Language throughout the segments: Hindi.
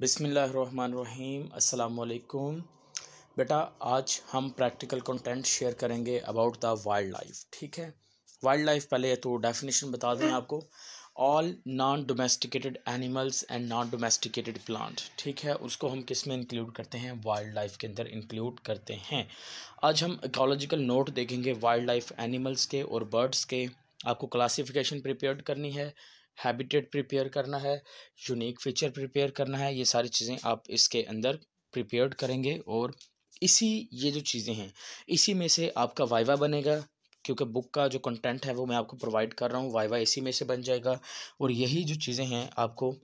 बिसमीम् अल्लाम बेटा आज हम प्रैक्टिकल कंटेंट शेयर करेंगे अबाउट द वाइल्ड लाइफ ठीक है वाइल्ड लाइफ पहले तो डेफिनेशन बता दें आपको all non domesticated animals and non domesticated plant ठीक है उसको हम किस में इंक्लूड करते हैं वाइल्ड लाइफ के अंदर इंक्लूड करते हैं आज हम इकोलॉजिकल नोट देखेंगे वाइल्ड लाइफ एनिमल्स के और बर्ड्स के आपको क्लासीफिकेशन प्रिपेयर करनी है हैबिटेट प्रिपेयर करना है यूनिक फीचर प्रिपेयर करना है ये सारी चीज़ें आप इसके अंदर प्रिपेयर करेंगे और इसी ये जो चीज़ें हैं इसी में से आपका वाइवा बनेगा क्योंकि बुक का जो कंटेंट है वो मैं आपको प्रोवाइड कर रहा हूँ वाइवा इसी में से बन जाएगा और यही जो चीज़ें हैं आपको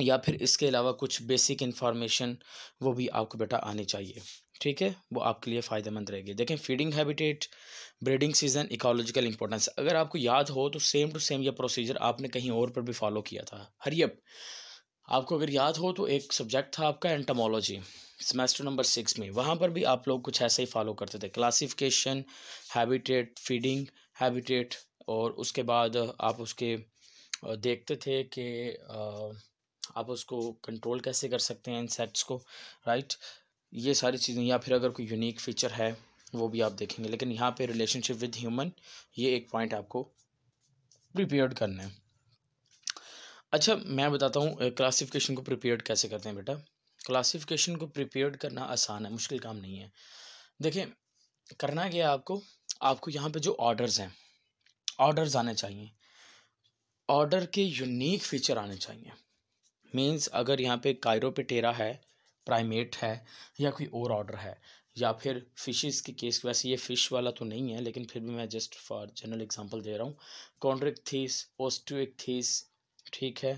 या फिर इसके अलावा कुछ बेसिक इन्फॉर्मेशन वो भी आपको बेटा आनी चाहिए ठीक है वो आपके लिए फ़ायदेमंद रहेगी देखें feeding habitat breeding season ecological importance अगर आपको याद हो तो सेम टू सेम ये प्रोसीजर आपने कहीं और पर भी फॉलो किया था हरियप आपको अगर याद हो तो एक सब्जेक्ट था आपका एंटामोलॉजी सेमेस्टर नंबर सिक्स में वहाँ पर भी आप लोग कुछ ऐसे ही फॉलो करते थे क्लासिफिकेशन हैबिटेट फीडिंग हैबिटेट और उसके बाद आप उसके देखते थे कि आप उसको कंट्रोल कैसे कर सकते हैं इंसेक्ट्स को राइट ये सारी चीज़ें या फिर अगर कोई यूनिक फीचर है वो भी आप देखेंगे लेकिन यहाँ पे रिलेशनशिप विद ह्यूमन ये एक पॉइंट आपको प्रिपेयर करना है अच्छा मैं बताता हूँ क्लासिफिकेशन को प्रिपेयर कैसे करते हैं बेटा क्लासिफिकेशन को प्रिपेयर करना आसान है मुश्किल काम नहीं है देखें करना क्या है आपको आपको यहाँ पे जो ऑर्डर्स हैं ऑर्डर्स आने चाहिए ऑर्डर के यूनिक फीचर आने चाहिए मीन्स अगर यहाँ पे कायरो पे टेरा है प्राइमेट है या कोई और ऑर्डर है या फिर फिशेस के केस वैसे ये फ़िश वाला तो नहीं है लेकिन फिर भी मैं जस्ट फॉर जनरल एग्जांपल दे रहा हूँ कॉन्ड्रिक थीस ओस्टोइक थीस ठीक है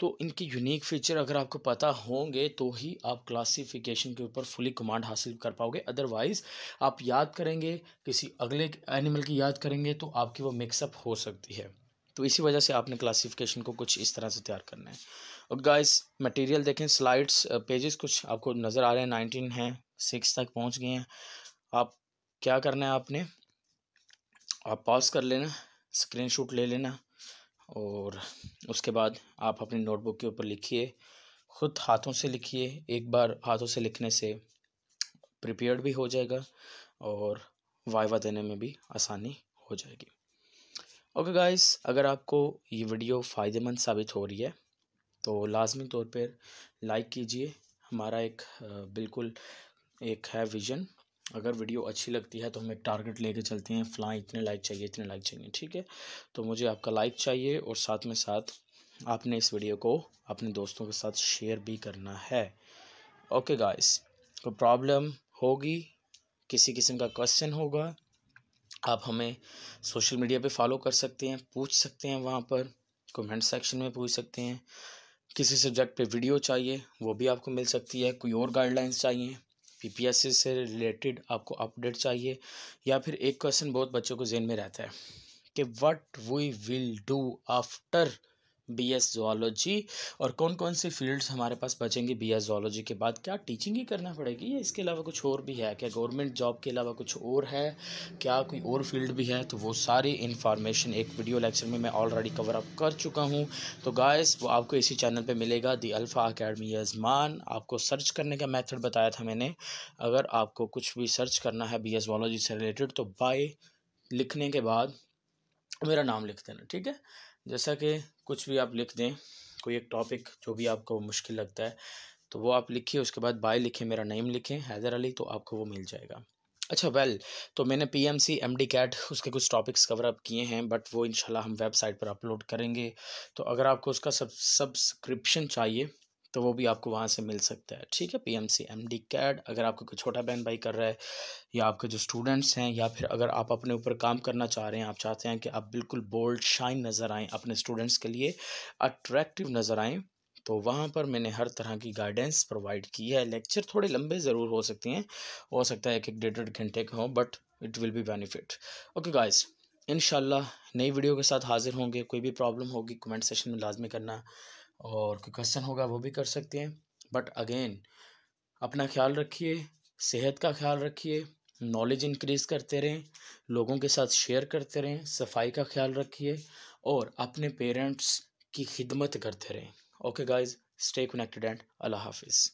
तो इनकी यूनिक फीचर अगर आपको पता होंगे तो ही आप क्लासिफिकेशन के ऊपर फुली कमांड हासिल कर पाओगे अदरवाइज़ आप याद करेंगे किसी अगले एनिमल की याद करेंगे तो आपकी वो मिक्सअप हो सकती है तो इसी वजह से आपने क्लासिफिकेशन को कुछ इस तरह से तैयार करना है और गाइस मटेरियल देखें स्लाइड्स पेजेस कुछ आपको नज़र आ रहे हैं नाइनटीन हैं सिक्स तक पहुंच गए हैं आप क्या करना है आपने आप पॉज कर लेना स्क्रीन ले लेना और उसके बाद आप अपनी नोटबुक के ऊपर लिखिए ख़ुद हाथों से लिखिए एक बार हाथों से लिखने से प्रिपेयर्ड भी हो जाएगा और वायवा देने में भी आसानी हो जाएगी ओके okay गाइस अगर आपको ये वीडियो फ़ायदेमंद साबित हो रही है तो लाजमी तौर पर लाइक कीजिए हमारा एक बिल्कुल एक है विजन अगर वीडियो अच्छी लगती है तो हम एक टारगेट लेके चलते हैं फ़लाँ इतने लाइक चाहिए इतने लाइक चाहिए ठीक है तो मुझे आपका लाइक चाहिए और साथ में साथ आपने इस वीडियो को अपने दोस्तों के साथ शेयर भी करना है ओके गाइस कोई प्रॉब्लम होगी किसी किस्म का क्वेश्चन होगा आप हमें सोशल मीडिया पे फॉलो कर सकते हैं पूछ सकते हैं वहाँ पर कमेंट सेक्शन में पूछ सकते हैं किसी सब्जेक्ट पे वीडियो चाहिए वो भी आपको मिल सकती है कोई और गाइडलाइंस चाहिए पीपीएससी से रिलेटेड आपको अपडेट चाहिए या फिर एक क्वेश्चन बहुत बच्चों को जेन में रहता है कि what we will do after B S zoology और कौन कौन से फील्ड्स हमारे पास बचेंगे बी एस जोलॉजी के बाद क्या टीचिंग ही करना पड़ेगी या इसके अलावा कुछ और भी है क्या गवर्नमेंट जॉब के अलावा कुछ और है क्या कोई और फील्ड भी है तो वो सारी इन्फॉर्मेशन एक वीडियो लेक्चर में मैं ऑलरेडी कवर अप कर चुका हूँ तो गायस वो आपको इसी चैनल पर मिलेगा दी अल्फ़ा अकेडमी यजमान आपको सर्च करने का मैथड बताया था मैंने अगर आपको कुछ भी सर्च करना है बी एस जोलॉजी से रिलेटेड तो बाय लिखने के बाद मेरा नाम लिख देना ठीक है जैसा कि कुछ भी आप लिख दें कोई एक टॉपिक जो भी आपको मुश्किल लगता है तो वो आप लिखिए उसके बाद बाय लिखें मेरा नेम लिखें हैदर अली तो आपको वो मिल जाएगा अच्छा वेल तो मैंने P M C M D CAT उसके कुछ टॉपिक्स कवर अप किए हैं बट वो इंशाल्लाह हम वेबसाइट पर अपलोड करेंगे तो अगर आपको उसका सब सब्सक्रिप्शन चाहिए तो वो भी आपको वहाँ से मिल सकता है ठीक है P M C M D CAD अगर आपको कोई छोटा बहन भाई कर रहा है या आपके जो स्टूडेंट्स हैं या फिर अगर आप अपने ऊपर काम करना चाह रहे हैं आप चाहते हैं कि आप बिल्कुल बोल्ड शाइन नज़र आएँ अपने स्टूडेंट्स के लिए अट्रैक्टिव नज़र आएँ तो वहाँ पर मैंने हर तरह की गाइडेंस प्रोवाइड की है लेक्चर थोड़े लंबे ज़रूर हो सकती हैं हो सकता है एक एक डेढ़ डेढ़ घंटे के हों but it will be benefit okay guys इन नई वीडियो के साथ हाज़िर होंगे कोई भी प्रॉब्लम होगी कमेंट सेशन में लाजमी करना और कोई क्वेश्चन होगा वो भी कर सकते हैं बट अगेन अपना ख्याल रखिए सेहत का ख्याल रखिए नॉलेज इंक्रीज़ करते रहें लोगों के साथ शेयर करते रहें सफाई का ख्याल रखिए और अपने पेरेंट्स की खिदमत करते रहें okay guys stay connected and Allah हाफिज़